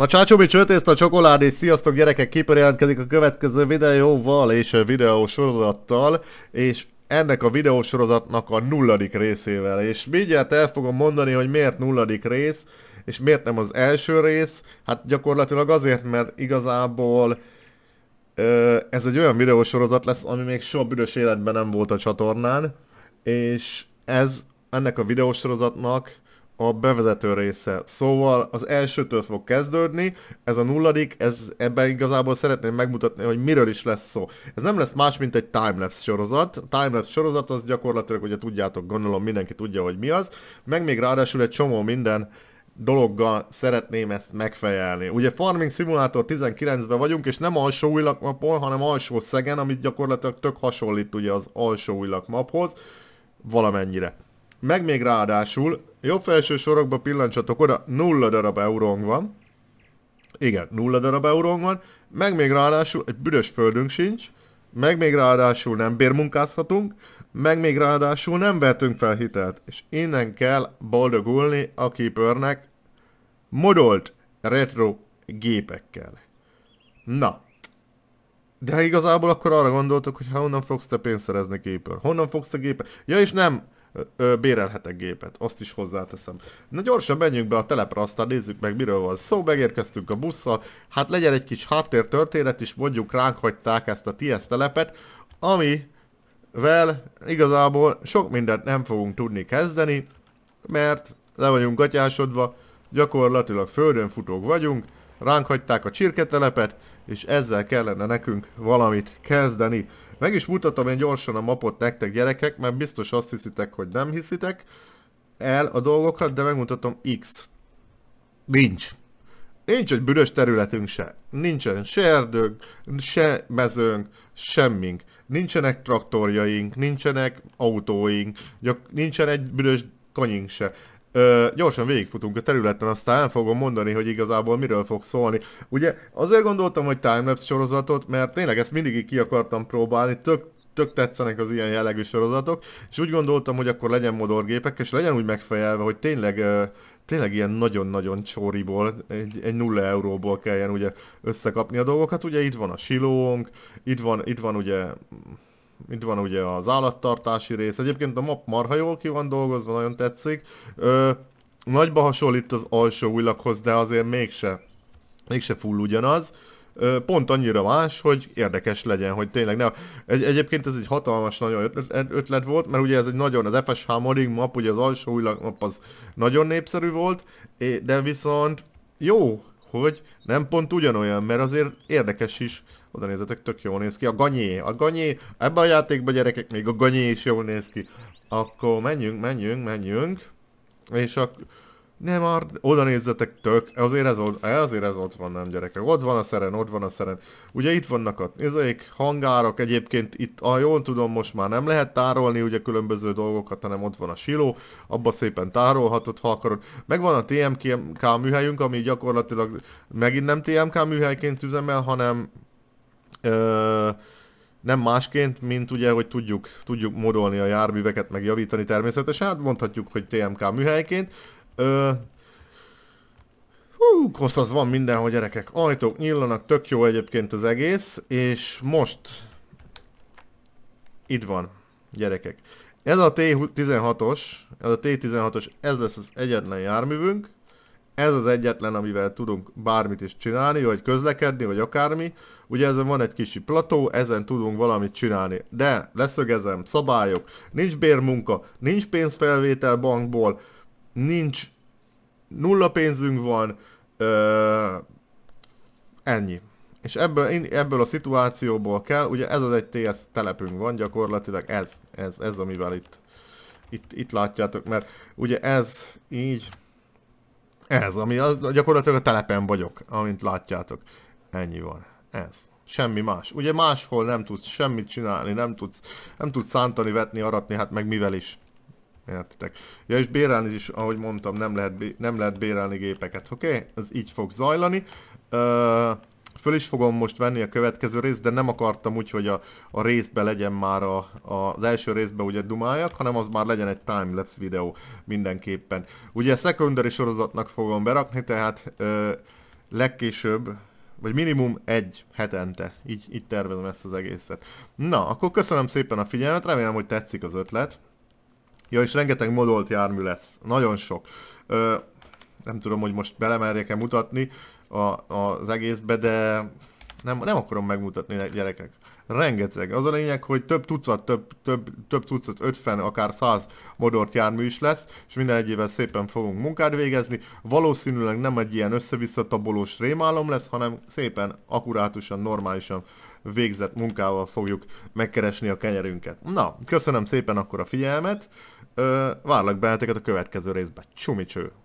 Na csácsomi csőtészt a csokoládé, sziasztok gyerekek, képer jelentkezik a következő videóval és videósorozattal, és ennek a videósorozatnak a nulladik részével, és mindjárt el fogom mondani, hogy miért nulladik rész, és miért nem az első rész, hát gyakorlatilag azért, mert igazából ö, ez egy olyan videósorozat lesz, ami még soha büdös életben nem volt a csatornán, és ez ennek a videósorozatnak a bevezető része. Szóval az elsőtől fog kezdődni, ez a nulladik, ez, ebben igazából szeretném megmutatni, hogy miről is lesz szó. Ez nem lesz más, mint egy timelapse sorozat. A timelapse sorozat az gyakorlatilag, ugye tudjátok, gondolom mindenki tudja, hogy mi az. Meg még ráadásul egy csomó minden dologgal szeretném ezt megfejelni. Ugye Farming Simulator 19-ben vagyunk, és nem alsó új lakmapon, hanem alsó szegen, amit gyakorlatilag tök hasonlít ugye az alsó új lakmaphoz, valamennyire. Meg még ráadásul Jobb felső sorokba pillancsatok oda, nulla darab eurónk van. Igen, nulla darab eurónk van, meg még ráadásul egy büdös földünk sincs, meg még ráadásul nem bérmunkázhatunk, meg még ráadásul nem vetünk fel hitelt, és innen kell boldogulni a Keepernek modolt retro gépekkel. Na, de igazából akkor arra gondoltok, hogy ha honnan fogsz te pénzt szerezni Keeper? Honnan fogsz te gépet? Ja és nem, ö, bérelhetek gépet, azt is hozzáteszem. Na gyorsan menjünk be a telepre, aztán nézzük meg miről van szó, szóval megérkeztünk a busszal, hát legyen egy kis háttértörténet is, mondjuk ránk hagyták ezt a TS telepet, ami vel igazából sok mindent nem fogunk tudni kezdeni, mert le vagyunk gatyásodva, gyakorlatilag földön futók vagyunk, ránk hagyták a csirketelepet, és ezzel kellene nekünk valamit kezdeni. Meg is mutatom én gyorsan a mapot nektek gyerekek, mert biztos azt hiszitek, hogy nem hiszitek el a dolgokat, de megmutatom X. Nincs. Nincs egy bürös területünk se. Nincsen se erdőnk, se mezőnk, semmink. Nincsenek traktorjaink, nincsenek autóink, nincsen egy büdös kanyink se. Ö, gyorsan végigfutunk a területen, aztán fogom mondani, hogy igazából miről fog szólni. Ugye azért gondoltam, hogy timelapse sorozatot, mert tényleg ezt mindig ki akartam próbálni, tök tök tetszenek az ilyen jellegű sorozatok, és úgy gondoltam, hogy akkor legyen modorgépek, és legyen úgy megfejelve, hogy tényleg, tényleg ilyen nagyon-nagyon csóriból, egy, egy nulla euróból kelljen ugye összekapni a dolgokat. Ugye itt van a silónk, itt van, itt van ugye itt van ugye az állattartási rész. Egyébként a map marha jól ki van dolgozva, nagyon tetszik. Ö, nagyba hasonlít az alsó újlakhoz, de azért mégse, mégse full ugyanaz. Ö, pont annyira más, hogy érdekes legyen, hogy tényleg ne... Egy, egyébként ez egy hatalmas nagyon ötlet volt, mert ugye ez egy nagyon, az FSH modding map, ugye az alsó újlak map az nagyon népszerű volt, de viszont jó, hogy nem pont ugyanolyan, mert azért érdekes is. Oda nézzetek, tök jól néz ki. A ganyé, a ganyé, ebben a játékban gyerekek még a ganyé is jól néz ki. Akkor menjünk, menjünk, menjünk. És akkor nem ar... oda nézzetek tök, azért ez, ott, eh, azért ez ott van, nem gyerekek. Ott van a szeren, ott van a szeren. Ugye itt vannak a nézzék, hangárok egyébként itt, ha jól tudom, most már nem lehet tárolni ugye különböző dolgokat, hanem ott van a siló, abba szépen tárolhatod, ha akarod. Megvan a TMK műhelyünk, ami gyakorlatilag megint nem TMK műhelyként üzemel, hanem ö, nem másként, mint ugye, hogy tudjuk, tudjuk modolni a járműveket, megjavítani természetesen, hát mondhatjuk, hogy TMK műhelyként, Hú, kosz az van mindenhol gyerekek. Ajtók nyílnak, tök jó egyébként az egész, és most itt van, gyerekek. Ez a T16-os, ez a T16-os, ez lesz az egyetlen járművünk. Ez az egyetlen, amivel tudunk bármit is csinálni, vagy közlekedni, vagy akármi. Ugye ezen van egy kisi plató, ezen tudunk valamit csinálni. De leszögezem, szabályok, nincs bérmunka, nincs pénzfelvétel bankból, nincs, nulla pénzünk van, ö, ennyi. És ebből, ebből a szituációból kell, ugye ez az egy TS telepünk van, gyakorlatilag ez, ez, ez amivel itt, itt, itt látjátok, mert ugye ez így, ez, ami a, gyakorlatilag a telepen vagyok, amint látjátok. Ennyi van, ez. Semmi más. Ugye máshol nem tudsz semmit csinálni, nem tudsz, nem tudsz szántani, vetni, aratni, hát meg mivel is. Értitek? Ja, és bérelni is, ahogy mondtam, nem lehet, nem lehet bérelni gépeket, oké? Okay? Ez így fog zajlani. Uh, föl is fogom most venni a következő részt, de nem akartam úgy, hogy a, a részbe legyen már a, a, az első részbe ugye dumáljak, hanem az már legyen egy timelapse videó mindenképpen. Ugye secondary sorozatnak fogom berakni, tehát ö, legkésőbb, vagy minimum egy hetente. Így, így tervezem ezt az egészet. Na, akkor köszönöm szépen a figyelmet, remélem, hogy tetszik az ötlet. Ja, és rengeteg modolt jármű lesz. Nagyon sok. Ö, nem tudom, hogy most belemerjek-e mutatni a, a, az egészbe, de nem, nem akarom megmutatni a gyerekek. Rengeteg. Az a lényeg, hogy több tucat, több, több, több tucat, 50, akár 100 modort jármű is lesz, és minden egyével szépen fogunk munkát végezni. Valószínűleg nem egy ilyen össze rémálom lesz, hanem szépen, akurátusan, normálisan végzett munkával fogjuk megkeresni a kenyerünket. Na, köszönöm szépen akkor a figyelmet, várlak beleteket hát a következő részben. Csumicső!